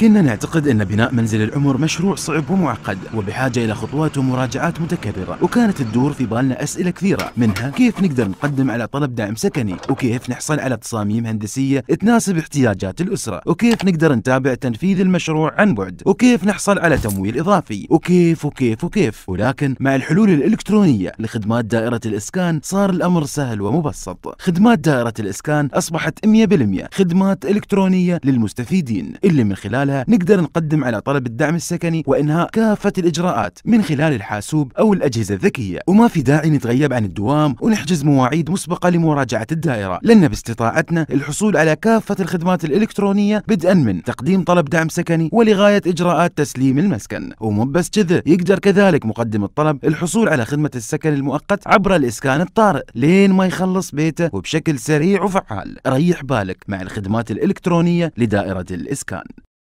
كنا نعتقد أن بناء منزل العمر مشروع صعب ومعقد وبحاجة إلى خطوات ومراجعات متكررة وكانت تدور في بالنا أسئلة كثيرة منها كيف نقدر نقدم على طلب دعم سكني وكيف نحصل على تصاميم هندسية تناسب احتياجات الأسرة وكيف نقدر نتابع تنفيذ المشروع عن بعد وكيف نحصل على تمويل إضافي وكيف وكيف وكيف ولكن مع الحلول الإلكترونية لخدمات دائرة الإسكان صار الأمر سهل ومبسط خدمات دائرة الإسكان أصبحت 100% خدمات إلكترونية للمستفيدين اللي من خلالها خلالها نقدر نقدم على طلب الدعم السكني وإنهاء كافة الإجراءات من خلال الحاسوب أو الأجهزة الذكية وما في داعي نتغيب عن الدوام ونحجز مواعيد مسبقة لمراجعة الدائرة لأن باستطاعتنا الحصول على كافة الخدمات الإلكترونية بدءا من تقديم طلب دعم سكني ولغاية إجراءات تسليم المسكن ومو بس كذا يقدر كذلك مقدم الطلب الحصول على خدمة السكن المؤقت عبر الإسكان الطارئ لين ما يخلص بيته وبشكل سريع وفعال ريح بالك مع الخدمات الإلكترونية لدائرة الإسكان